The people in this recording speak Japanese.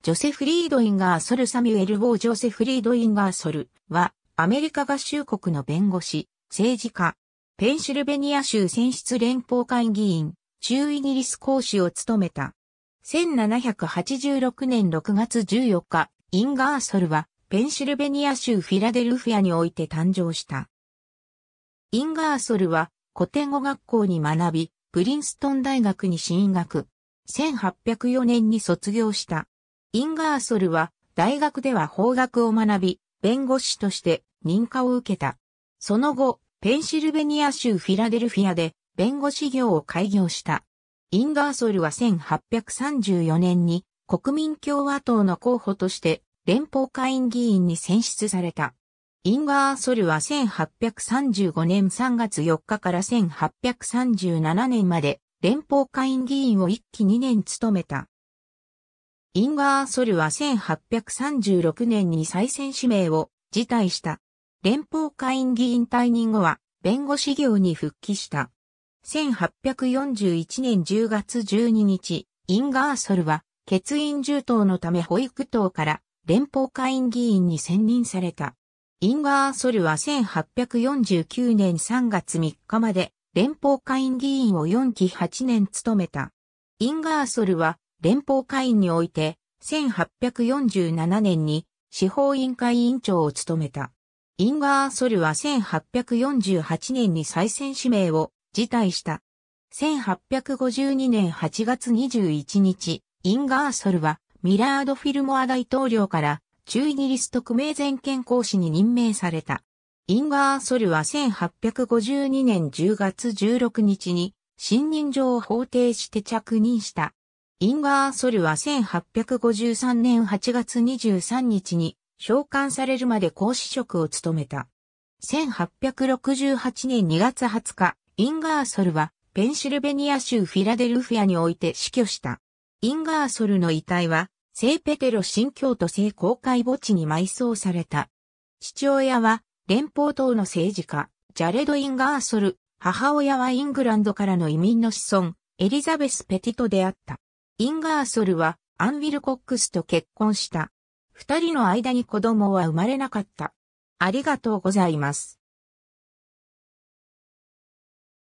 ジョセフ・リード・インガーソル・サミュエル・ウォー・ジョセフ・リード・インガーソルは、アメリカ合衆国の弁護士、政治家、ペンシルベニア州選出連邦会議員、中イギリス公使を務めた。1786年6月14日、インガーソルは、ペンシルベニア州フィラデルフィアにおいて誕生した。インガーソルは、古典語学校に学び、プリンストン大学に進学。1804年に卒業した。インガーソルは大学では法学を学び、弁護士として認可を受けた。その後、ペンシルベニア州フィラデルフィアで弁護士業を開業した。インガーソルは1834年に国民共和党の候補として連邦会員議員に選出された。インガーソルは1835年3月4日から1837年まで連邦会員議員を1期2年務めた。インガーソルは1836年に再選指名を辞退した。連邦会員議員退任後は弁護士業に復帰した。1841年10月12日、インガーソルは欠員重当のため保育等から連邦会員議員に選任された。インガーソルは1849年3月3日まで連邦会員議員を4期8年務めた。インガーソルは連邦会員において、1847年に司法委員会委員長を務めた。インガーソルは1848年に再選指名を辞退した。1852年8月21日、インガーソルはミラード・フィルモア大統領から中イギリス特命全権公使に任命された。インガーソルは1852年10月16日に信任状を法定して着任した。インガーソルは1853年8月23日に召喚されるまで講師職を務めた。1868年2月20日、インガーソルはペンシルベニア州フィラデルフィアにおいて死去した。インガーソルの遺体は、聖ペテロ新教徒聖公会墓地に埋葬された。父親は、連邦党の政治家、ジャレド・インガーソル、母親はイングランドからの移民の子孫、エリザベス・ペティトであった。インガーソルはアン・ウィルコックスと結婚した。二人の間に子供は生まれなかった。ありがとうございます。